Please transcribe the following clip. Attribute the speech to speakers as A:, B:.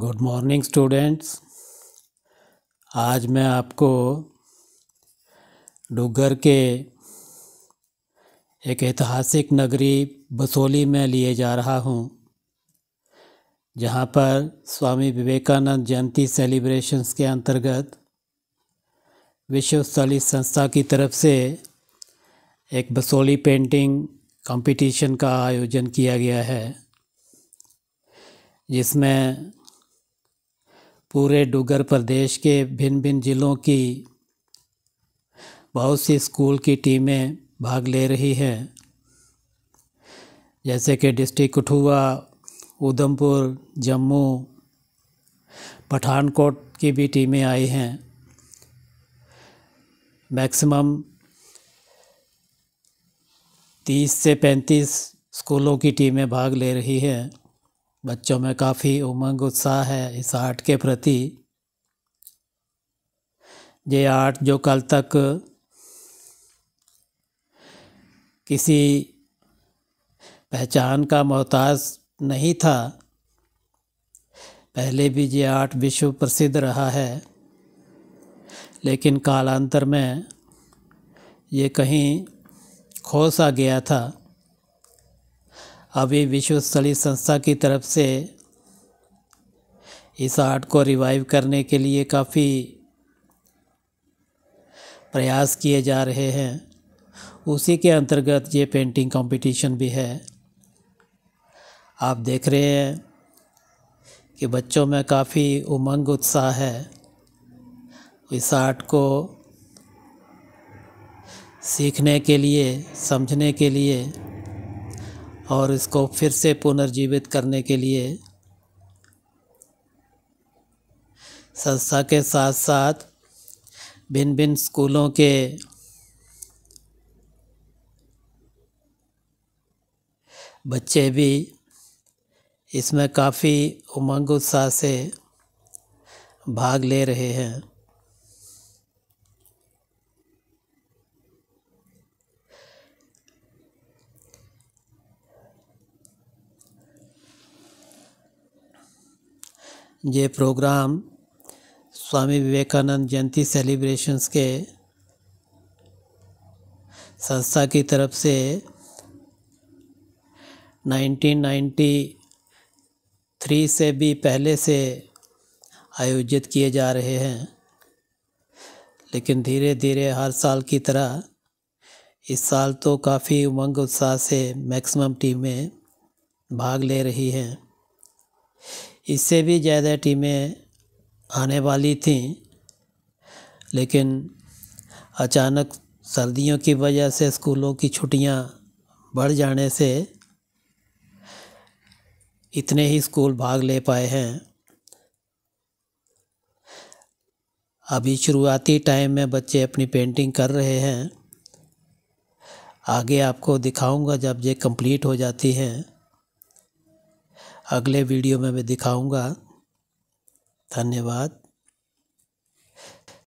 A: good morning students आज मैं आपको डुगर के एक ऐतिहासिक नगरी बसोली में लिए जा रहा हूँ जहाँ पर स्वामी विवेकानंद जयंती सेलिब्रेशंस के अंतर्गत विश्व स्थलीय संस्था की तरफ से एक बसोली पेंटिंग कंपटीशन का आयोजन किया गया है जिसमें पूरे डुगर प्रदेश के भिन्न भिन्न ज़िलों की बहुत सी स्कूल की टीमें भाग ले रही हैं जैसे कि डिस्ट्रिक्ट कठुआ उधमपुर जम्मू पठानकोट की भी टीमें आई हैं मैक्सिमम तीस से पैंतीस स्कूलों की टीमें भाग ले रही हैं बच्चों में काफ़ी उमंग उत्साह है इस आर्ट के प्रति ये आर्ट जो कल तक किसी पहचान का मोहताज नहीं था पहले भी ये आर्ट विश्व प्रसिद्ध रहा है लेकिन कालांतर में ये कहीं खो सा गया था अभी विश्व स्थली संस्था की तरफ से इस आर्ट को रिवाइव करने के लिए काफ़ी प्रयास किए जा रहे हैं उसी के अंतर्गत ये पेंटिंग कंपटीशन भी है आप देख रहे हैं कि बच्चों में काफ़ी उमंग उत्साह है इस आर्ट को सीखने के लिए समझने के लिए और इसको फिर से पुनर्जीवित करने के लिए संस्था के साथ साथ भिन्न भिन्न स्कूलों के बच्चे भी इसमें काफ़ी उमंग उत्साह से भाग ले रहे हैं ये प्रोग्राम स्वामी विवेकानंद जयंती सेलिब्रेशंस के संस्था की तरफ से 1993 से भी पहले से आयोजित किए जा रहे हैं लेकिन धीरे धीरे हर साल की तरह इस साल तो काफ़ी उमंग उत्साह से मैक्सिमम टीमें भाग ले रही हैं इससे भी ज़्यादा टीमें आने वाली थीं लेकिन अचानक सर्दियों की वजह से स्कूलों की छुट्टियां बढ़ जाने से इतने ही स्कूल भाग ले पाए हैं अभी शुरुआती टाइम में बच्चे अपनी पेंटिंग कर रहे हैं आगे आपको दिखाऊंगा जब ये कंप्लीट हो जाती हैं अगले वीडियो में मैं दिखाऊँगा धन्यवाद